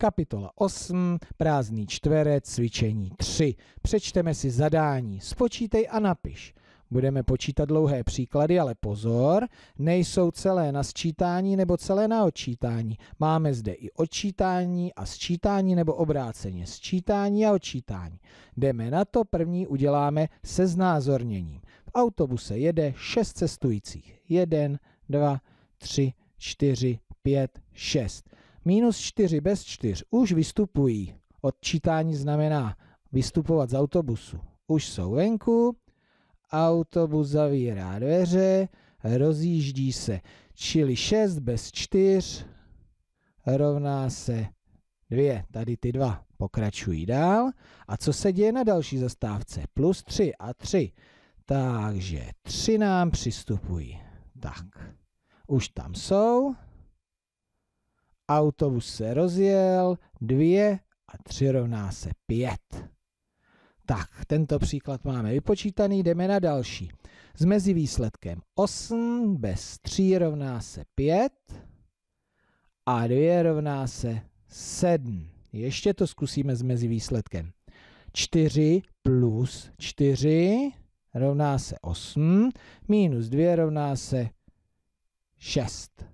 Kapitola 8, prázdný čtverec, cvičení 3. Přečteme si zadání, spočítej a napiš. Budeme počítat dlouhé příklady, ale pozor, nejsou celé na sčítání nebo celé na odčítání. Máme zde i odčítání a sčítání nebo obráceně sčítání a odčítání. Jdeme na to, první uděláme se znázorněním. V autobuse jede šest cestujících. Jeden, dva, tři, čtyři, pět, šest. Minus 4 bez 4 už vystupují. Odčítání znamená vystupovat z autobusu. Už jsou venku, autobus zavírá dveře, rozjíždí se. Čili 6 bez 4 rovná se 2. Tady ty dva pokračují dál. A co se děje na další zastávce? Plus 3 a 3. Takže 3 nám přistupují. Tak, už tam jsou. Autobus se rozjel, dvě a tři rovná se pět. Tak, tento příklad máme vypočítaný, jdeme na další. S mezi výsledkem 8 bez 3 rovná se 5 a 2 rovná se 7. Ještě to zkusíme s mezi výsledkem. 4 plus 4 rovná se 8, minus 2 rovná se 6.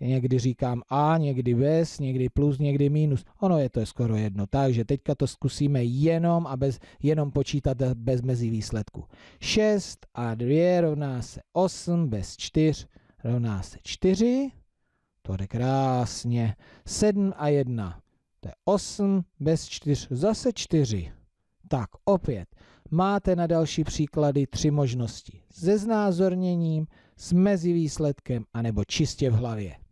Někdy říkám A, někdy bez, někdy plus, někdy minus. Ono je to je skoro jedno. Takže teďka to zkusíme jenom a bez, jenom počítat bez mezi výsledku. 6 a 2 rovná se 8, bez 4 rovná se 4. To jde krásně. 7 a 1. To je 8 bez 4, zase 4. Tak opět máte na další příklady tři možnosti. Se znázorněním, s mezivýsledkem anebo čistě v hlavě.